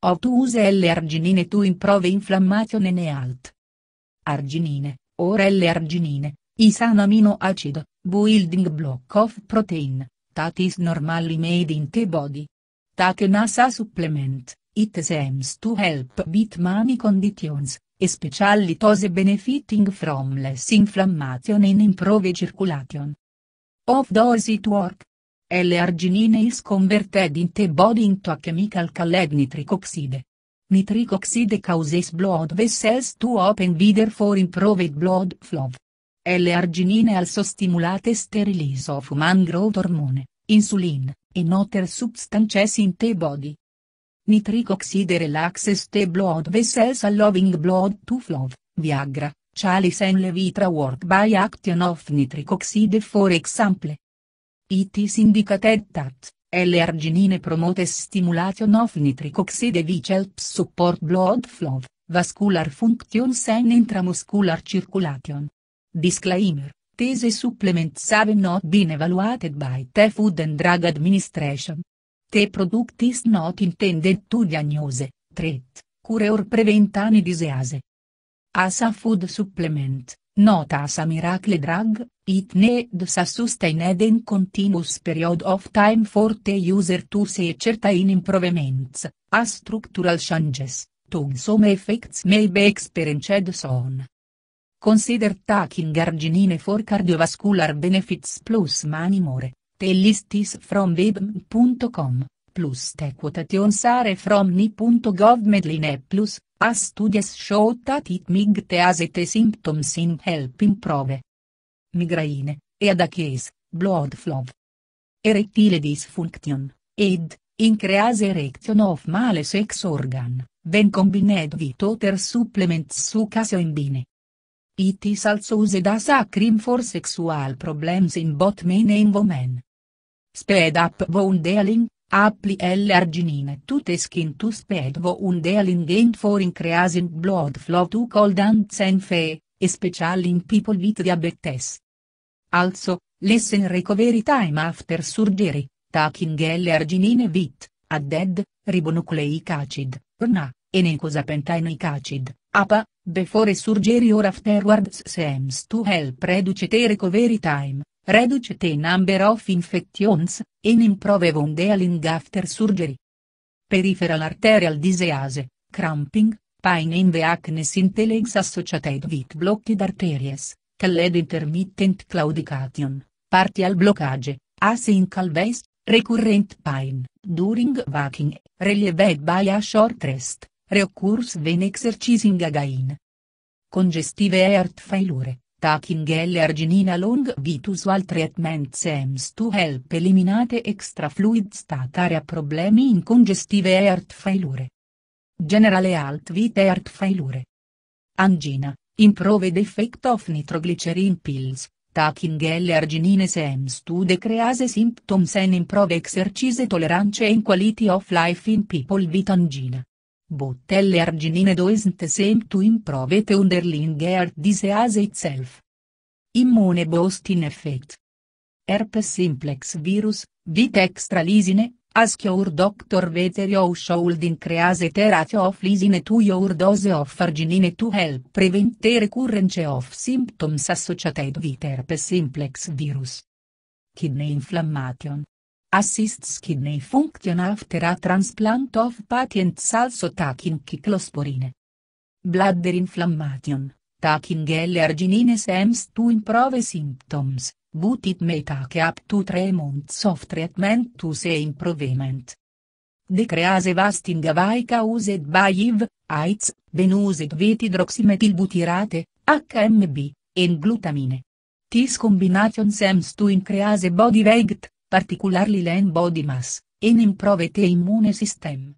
O tu Obtuse le arginine tu improve inflammazione ne alt. Arginine, ora le arginine, isan amino acido, building block of protein, that is normally made in the body. Take NASA supplement, it seems to help beat many conditions, especially those benefiting from less inflammation and improve circulation. Of those it work, l-arginine is converted into body into a chemical called nitric oxide. Nitric oxide causes blood vessels to open wider for improved blood flow. L-arginine also stimulates the release of human growth hormone, insulin, and other substances in the body. Nitric oxide relaxes the blood vessels allowing blood to flow, Viagra, Chalice and Levitra work by action of nitric oxide for example. It is indicated that, L-arginine promotes stimulation of nitric oxide which helps support blood flow, vascular functions and intramuscular circulation. Disclaimer. These supplements have not been evaluated by the Food and Drug Administration. The product is not intended to diagnose, treat, cure or prevent any disease. As a food supplement, Nota sa miracle drug, it needs a sustained and continuous period of time for the user to see certain improvements, a structural changes, to some effects may be experienced soon. Consider taking arginine for cardiovascular benefits plus many more, the list is from web.com, plus the quotations are from ni.gov medline plus, As studies show that it migteas et symptoms in help improve. Migraine, e ad headaches, blood flow. Erectile dysfunction, ed, increase erection of male sex organ, when combined with other supplements sucasioimbine. It is also used as a cream for sexual problems in both men and women. Speed up wound healing, Appli l'arginine skin to spedvo un dealingent for increasing blood flow to cold and senfe, especially in people with diabetes. Also, lessen recovery time after surgery, taking l'arginine with, added, ribonucleic acid, RNA, enicosapentaenic acid, APA, before surgery or afterwards seems to help reduce the recovery time reduce the number of infections, and improved dealing after surgery. Peripheral arterial disease, cramping, pain in the acne in legs associated with blocked arteries, called intermittent claudication, partial blockage, asyncal waste, recurrent pain, during walking, relieved by a short rest, reoccurs when exercising again. Congestive heart failure, Taking L-arginina long visual treatment seems to help eliminate extra fluid statare a problemi in congestive heart failure. Generale alt vite heart failure. Angina, improved effect of nitroglycerin pills, taking L-arginine seems to decrease symptoms and improve exercise tolerance and quality of life in people with angina. Bottelle arginine doesn't seem to improve it underlingeart disease itself. Immune boost in effect. Herpes simplex virus, vit lisine, ask your doctor whether you should increase therapy of lisine to your dose of arginine to help prevent the recurrence of symptoms associated with herpes simplex virus. Kidney inflammation assists kidney function after a transplant of patients also taking cyclosporine. Bladder inflammation, taking L-arginine seems to improve symptoms, but it may take up to 3 months of treatment to see improvement. Decrease vasting avaica used by IV, AIDS, venused with hydroxymetilbutyrate, HMB, and glutamine. This combination seems to increase body weight, particularly lean body mass, and improve immune system.